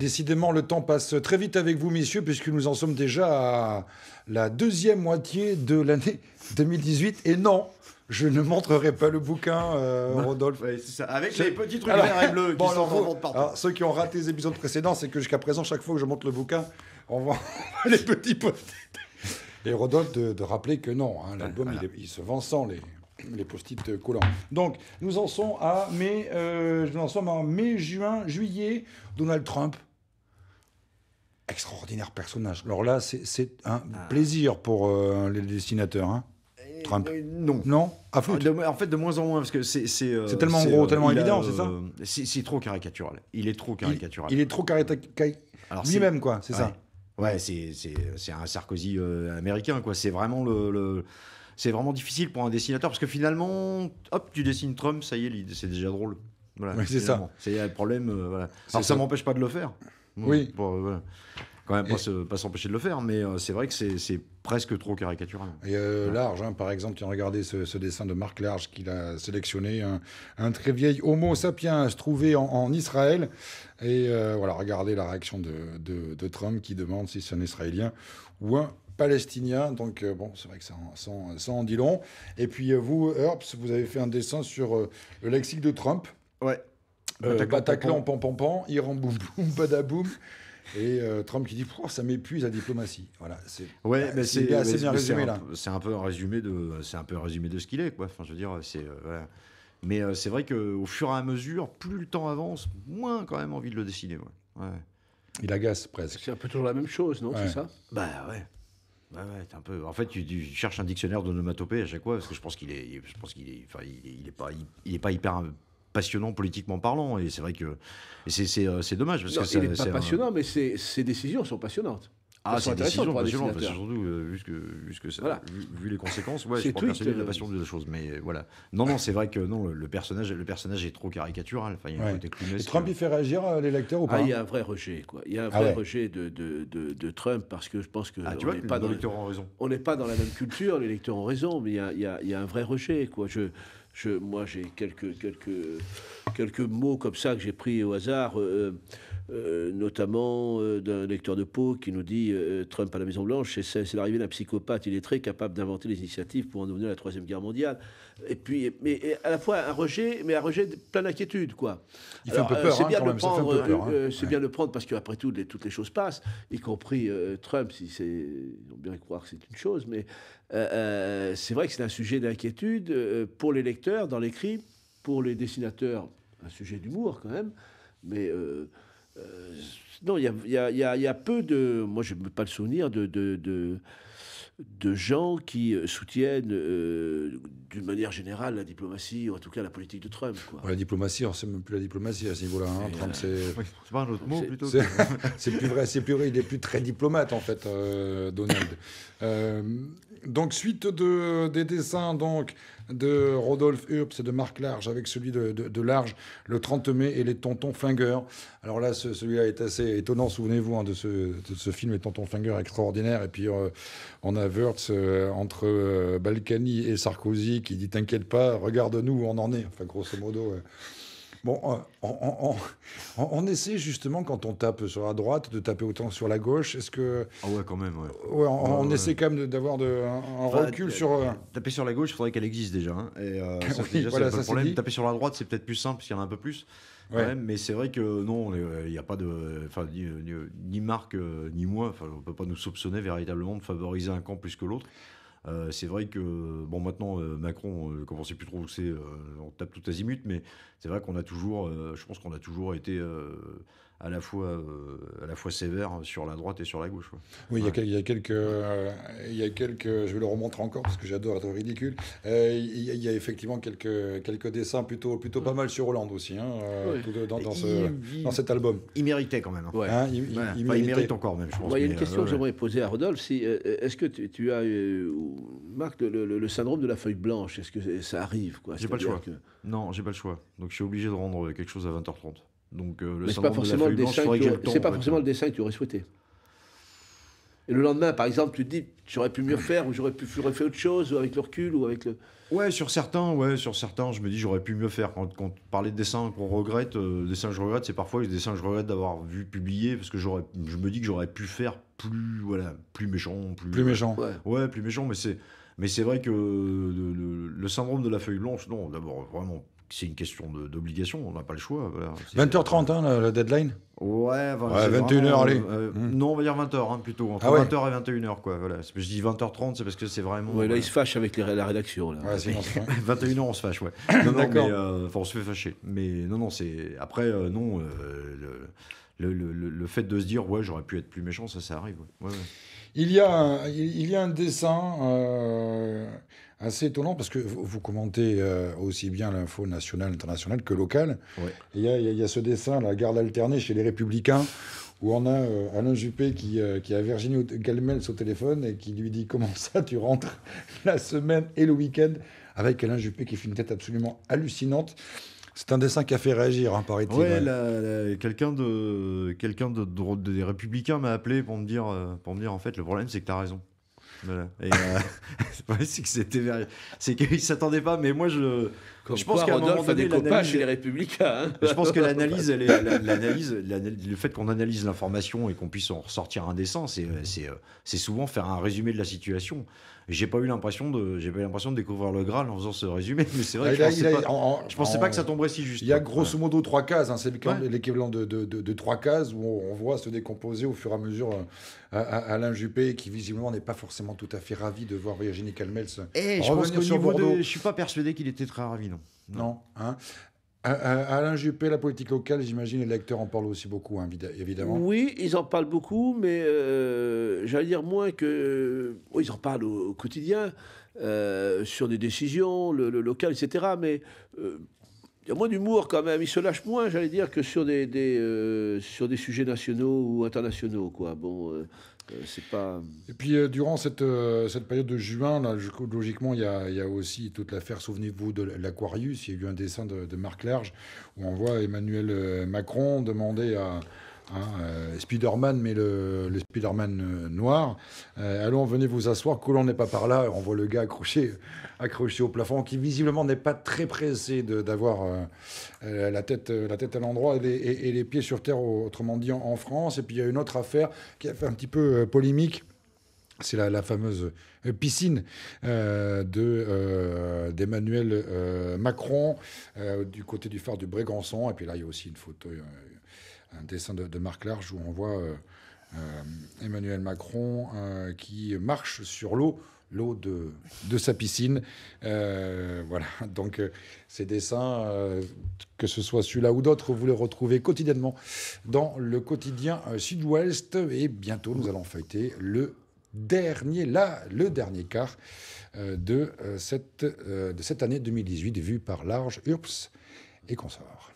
Décidément, le temps passe très vite avec vous, messieurs, puisque nous en sommes déjà à la deuxième moitié de l'année 2018. Et non, je ne montrerai pas le bouquin, euh, Rodolphe. Avec les petits trucs bleus qui ceux qui ont raté les épisodes précédents, c'est que jusqu'à présent, chaque fois que je montre le bouquin, on voit les petits post Et Rodolphe de, rappeler que non, hein, l'album, il, se vend sans les, les post-it euh, collants. Donc, nous en sommes à mai, euh, nous en sommes en mai, juin, juillet, Donald Trump extraordinaire personnage. Alors là, c'est un ah. plaisir pour euh, les dessinateurs. Hein. Eh Trump. non. Non ah, En fait, de moins en moins, parce que c'est. Euh, tellement gros, euh, tellement évident, c'est ça C'est trop caricatural. Il est trop caricatural. Il, est trop caricatural. Lui-même, quoi, c'est ça. Ouais, c'est un Sarkozy américain, quoi. C'est vraiment le... c'est vraiment difficile pour un dessinateur parce que finalement, hop, tu dessines Trump, ça y est, c'est déjà drôle. Voilà, c'est ça. C'est le problème. ça m'empêche pas de le faire. Oui. Bon, euh, Quand même, pas s'empêcher de le faire, mais euh, c'est vrai que c'est presque trop caricatural. Et euh, Large, hein, par exemple, tu as regardé ce, dessin de Marc Large qu'il a sélectionné, un, très vieil Homo sapiens trouvé en, en Israël. Et voilà, regardez la réaction de, Trump qui demande si c'est un Israélien ou un palestinien. Donc, bon, c'est vrai que ça en, dit long. Et puis, vous, Herbs, vous avez fait un dessin sur le lexique de Trump. Ouais euh, Bataclan, pan, pan, pan, Iran boum boum, badaboum. Et euh, Trump qui dit ça m'épuise la diplomatie. Voilà, c'est ouais, mais c'est assez bien résumé là. C'est un peu un résumé de c'est un peu un résumé de ce qu'il est quoi. Enfin, je veux dire c'est euh, Mais euh, c'est vrai qu'au fur et à mesure, plus le temps avance, moins quand même envie de le dessiner. Ouais. Il agace presque. C'est un peu toujours la même chose, non C'est ça Bah ouais. Bah, ouais, un peu. En fait, tu, tu cherches un dictionnaire d'onomatopée à chaque fois parce que je pense qu'il est, je pense qu'il est, enfin, il, est, pas, il est pas hyper passionnant politiquement parlant. Et c'est vrai que euh, c'est dommage. Parce non, que il n'est pas passionnant, mais ses, ces décisions sont passionnantes. Ah, c'est des décisions parce que surtout, euh, vu, que, vu, vu, les conséquences, ouais, je pense que la passion de la chose, mais euh, voilà. Non, non, c'est vrai que non, le, personnage, le personnage est trop caricatural. Enfin, il y a Trump, il fait réagir à les lecteurs ou ah, pas il y a un vrai rejet, quoi. Il y a un ah vrai rejet de, de, de, Trump, parce que je pense que... Ah, tu on pas raison. On n'est pas dans la même culture, les lecteurs raison, mais il y a, il y a, il y a un vrai rejet, quoi. Je moi, j'ai quelques, quelques, quelques mots comme ça que j'ai pris au hasard, euh, euh, notamment euh, d'un lecteur de Pau qui nous dit Trump à la Maison-Blanche, c'est l'arrivée d'un psychopathe il est très capable d'inventer les initiatives pour en devenir la Troisième Guerre mondiale. Et puis, mais à la fois un rejet, mais un rejet de plein d'inquiétude, quoi. Il fait un peu peur, C'est hein, bien, de le prendre, peur, hein. bien de prendre parce qu'après tout, toutes les choses passent, y compris Trump, si c'est. On bien croire que c'est une chose, mais c'est vrai que c'est un sujet d'inquiétude pour les lecteurs dans l'écrit, pour les dessinateurs, un sujet d'humour quand même, mais non, il y, a, peu de. Moi, je ne pas le souvenir de, de, de, gens qui euh, soutiennent euh, d'une manière générale la diplomatie, ou en tout cas la politique de Trump. Quoi. la diplomatie, on ne sait même plus la diplomatie à ce niveau-là. Hein, euh, c'est. pas un autre mot plutôt. C'est plus vrai, c'est plus Il n'est plus très diplomate en fait, Donald. donc, suite de, des dessins, donc de Rodolphe Urps et de Marc Large avec celui de, Large le 30 mai et les Tontons Flingueurs Alors là, celui-là est assez étonnant, souvenez-vous, hein, de, ce, film Les Tontons Flingueurs extraordinaire. Et puis euh, on a Wurtz euh, entre euh, Balkany et Sarkozy qui dit T'inquiète pas, regarde-nous où on en est. Enfin, grosso modo. Bon, euh, on, essaie justement quand on tape sur la droite de taper autant sur la gauche. Est-ce que ah ouais quand même ouais. on, essaie quand même d'avoir un, recul sur. Euh, taper sur la gauche, il faudrait qu'elle existe déjà. Et ça Taper sur la droite, c'est peut-être plus simple parce y en a un peu plus. mais c'est vrai que non, euh, il n'y a pas de. ni, marque ni, Marc, ni moi, on ne peut pas nous soupçonner véritablement de favoriser un camp plus que l'autre. Euh, c'est vrai que, bon, maintenant, euh, Macron, euh, comme on sait plus trop où c'est, on tape tout azimut, mais c'est vrai qu'on a toujours, je pense qu'on a toujours été à la fois, euh, à la fois sévère sur la droite et sur la gauche. Oui, Il, y a, quelques. Euh, il y a quelques je vais le remontrer encore parce que j'adore être ridicule. Euh, il, y a, effectivement quelques, quelques dessins plutôt, plutôt pas mal sur Hollande aussi, hein, dans, dans, ce, dans, cet album. Il méritait quand même. Hein. Hein, il, mérite encore même, je pense. il y a une question que j'aimerais poser à Rodolphe Si est-ce que tu, as, Marc, le, syndrome de la feuille blanche Est-ce que ça arrive quoi J'ai pas le choix. Non, j'ai pas le choix. Donc je suis obligé de rendre quelque chose à 20h30. Donc euh, le syndrome pas forcément de le dessin, blanche, pas forcément le dessin que tu aurais souhaité. Et le lendemain, par exemple, tu te dis, j'aurais pu mieux faire, ou j'aurais pu faire autre chose, ou avec le recul, ou avec le. Ouais, sur certains, ouais, sur certains, je me dis, j'aurais pu mieux faire. Quand, quand parler de dessins qu'on regrette, euh, dessins que je regrette, c'est parfois les dessins que je regrette d'avoir vu publier, parce que j'aurais, je me dis que j'aurais pu faire plus, voilà, plus méchant, plus. Plus méchant. Ouais, plus méchant, mais c'est. Mais c'est vrai que le, syndrome de la feuille blanche, non, d'abord, vraiment, c'est une question d'obligation, on n'a pas le choix. 20h30, hein, la, deadline Ouais, 21h, euh, allez. Euh, non, on va dire 20h hein, plutôt, entre 20h ah et 21h. Quoi, voilà. Je dis 20h30, c'est parce que c'est vraiment. là, il se fâche avec la rédaction. 21h, on se fâche, ouais. non, non, euh, on se fait fâcher. Mais non, non, c'est. Après, non, le, fait de se dire, ouais, j'aurais pu être plus méchant, ça, ça arrive. Il, y a, il y a un dessin assez étonnant parce que vous commentez euh, aussi bien l'info nationale, internationale que locale. Il y, a ce dessin, la garde alternée chez les Républicains, où on a euh, Alain Juppé qui, euh, qui a Virginie Galmel au téléphone et qui lui dit Comment ça, tu rentres la semaine et le week-end Avec Alain Juppé qui fait une tête absolument hallucinante. C'est un dessin qui a fait réagir, hein, paraît-il. quelqu'un de, quelqu'un des Républicains m'a appelé pour me dire, pour me dire en fait, le problème, c'est que tu as raison. Voilà. Euh, c'est que c'était c'est s'attendaient pas, mais moi je je pense qu'à un moment donné, chez les républicains. Hein. je pense que l'analyse, l'analyse, le fait qu'on analyse l'information et qu'on puisse en ressortir un dessin, c'est euh, c'est souvent faire un résumé de la situation. J'ai pas eu l'impression de, j'ai pas l'impression de découvrir le Graal en faisant ce résumé. Mais c'est vrai, ah, que je, pensais pas, je pensais pas que ça tomberait si juste. Il y a grosso modo trois cases. Hein. c'est l'équivalent de, trois cases où on, voit se décomposer au fur et à mesure euh, euh, euh, Alain Juppé, qui visiblement n'est pas forcément tout à fait ravi de voir Virginie Calmels. Et eh, je pense Bordeaux. je suis pas persuadé qu'il était très ravi, non. Non. non hein. Alain Juppé, la politique locale, j'imagine les lecteurs en parlent aussi beaucoup, hein, évidemment. Oui, ils en parlent beaucoup, mais euh, j'allais dire moins que... ils en parlent au, quotidien, euh, sur des décisions, le, local, etc. Mais euh, il y a moins d'humour quand même. il se lâche moins, j'allais dire, que sur des, euh, sur des sujets nationaux ou internationaux. Quoi. Bon, euh, euh, c'est pas. Et puis, durant cette, cette période de juin, là, logiquement, il y a, aussi toute l'affaire, souvenez-vous, de l'Aquarius. Il y a eu un dessin de, de Marc Large où on voit Emmanuel Macron demander à Hein, euh, Spider-Man, mais le, le Spider-Man euh, noir. Euh, allons, venez vous asseoir. l'on n'est pas par là. On voit le gars accroché, accroché au plafond, qui visiblement n'est pas très pressé d'avoir la, tête, la tête à l'endroit et, les pieds sur terre, autrement dit, en, France. Et puis il y a une autre affaire qui a fait un petit peu polémique. C'est la, fameuse piscine de d'Emmanuel Macron du côté du phare du Brégançon. Et puis là, il y a aussi une photo, un dessin de, Marc Large où on voit euh, euh, Emmanuel Macron euh, qui marche sur l'eau l'eau de, sa piscine. voilà, donc ces dessins, que ce soit celui-là ou d'autres, vous les retrouvez quotidiennement dans le quotidien Sud-Ouest. Et bientôt, nous allons feuilleter le dernier, là, le dernier quart de, cette, de cette année 2018, vu par Large, URPS et consorts.